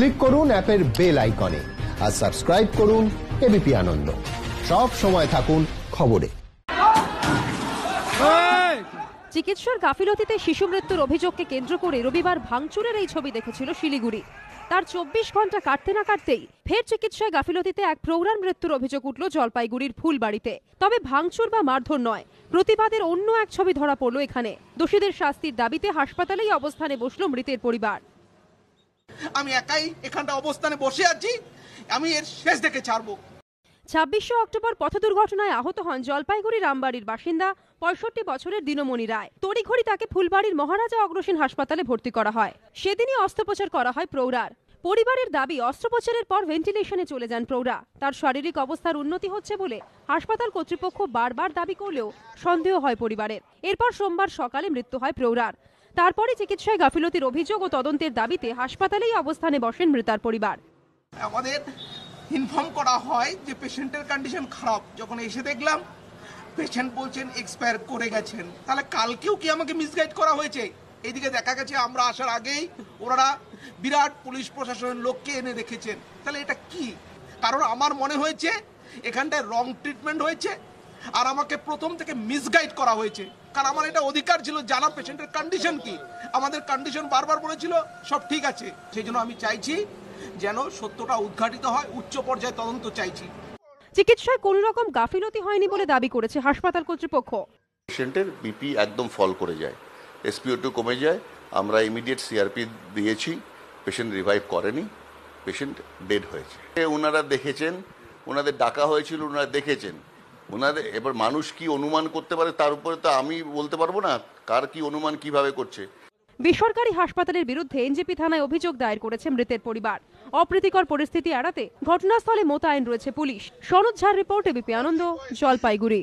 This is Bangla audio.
ক্লিক করুন অ্যাপের বেল আইকনে আর সাবস্ক্রাইব করুন এবিপি আনন্দ সব সময় থাকুন খবরে চিকিৎসার গাফিলতিতে শিশু মৃত্যুর অভিযোগকে কেন্দ্র করে রবিবার ভাঙচুরের এই ছবি দেখেছিল শিলিগুড়ি তার চব্বিশ ঘন্টা কাটতে না কাটতেই ফের চিকিৎসায় গাফিলতিতে এক প্রৌঢ়ার মৃত্যুর অভিযোগ উঠল জলপাইগুড়ির ফুলবাড়িতে তবে ভাঙচুর বা মারধর নয় প্রতিবাদের অন্য এক ছবি ধরা পড়ল এখানে দোষীদের শাস্তির দাবিতে হাসপাতালেই অবস্থানে বসল মৃতের পরিবার আমি একাই এখানটা অবস্থানে বসে আছি আমি এর শেষ দেখে ছাড়বো ছাব্বিশে অক্টোবর পথ দুর্ঘটনায় আহত হন জলপাইগুড়ি রামবাড়ির বাসিন্দা পঁয়ষট্টি বছরের দিনমণি রায় তড়িঘড়ি তাকে ফুলবাড়ির মহারাজা অগ্রসীন হাসপাতালে ভর্তি করা হয় সেদিনই অস্ত্রোপচার করা হয় প্রৌরার পরিবারের দাবি অস্ত্রোপচারের পর ভেন্টিলেশনে চলে যান প্রৌরা তার শারীরিক অবস্থার উন্নতি হচ্ছে বলে হাসপাতাল কর্তৃপক্ষ বারবার দাবি করলেও সন্দেহ হয় পরিবারের এরপর সোমবার সকালে মৃত্যু হয় প্রৌরার তারপরে চিকিৎসায় গাফিলতির অভিযোগ ও তদন্তের দাবিতে হাসপাতালেই অবস্থানে বসেন মৃতার পরিবার আমাদের ইনফর্ম করা হয় যে পেশেন্টের কন্ডিশন খারাপ যখন এসে দেখলাম পেশেন্ট বলছেন এক্সপায়ার করে গেছেন তাহলে কালকেও কি আমাকে মিসগাইড করা হয়েছে এদিকে দেখা গেছে আমরা আসার আগেই ওনারা বিরাট পুলিশ প্রশাসনের লোককে এনে রেখেছেন তাহলে এটা কি কারণ আমার মনে হয়েছে এখানটায় রং ট্রিটমেন্ট হয়েছে আর আমাকে প্রথম থেকে মিসগাইড করা হয়েছে কারণ আমার এটা অধিকার ছিল জানা পেশেন্টের কন্ডিশন কি আমাদের কন্ডিশন বারবার বলেছিল সব ঠিক আছে সেই জন্য আমি চাইছি যেন সত্যটা উদ্ঘাটিত হয় উচ্চ পর্যায়ে তদন্ত চাইছি চিকিৎসায় কোনো রকম গাফিলতি হয়নি বলে দাবি করেছে হাসপাতাল কর্তৃপক্ষ পেশেন্টের বিপি একদম ফল করে যায় এসপিও টু কমে যায় আমরা ইমিডিয়েট সিআরপি দিয়েছি পেশেন্ট রিভাইভ করেনি পেশেন্ট ডেড হয়েছে ওনারা দেখেছেন ওনাদের ডাকা হয়েছিল ওনারা দেখেছেন ওনাদের এবার মানুষ কি অনুমান করতে পারে তার উপরে তো আমি বলতে পারবো না কার কি অনুমান কিভাবে করছে বেসরকারি হাসপাতালের বিরুদ্ধে এনজেপি থানায় অভিযোগ দায়ের করেছে মৃতের পরিবার অপ্রীতিকর পরিস্থিতি এড়াতে ঘটনাস্থলে মোতায়েন রয়েছে পুলিশ সনদ ঝাড় রিপোর্ট এবিপি আনন্দ জলপাইগুড়ি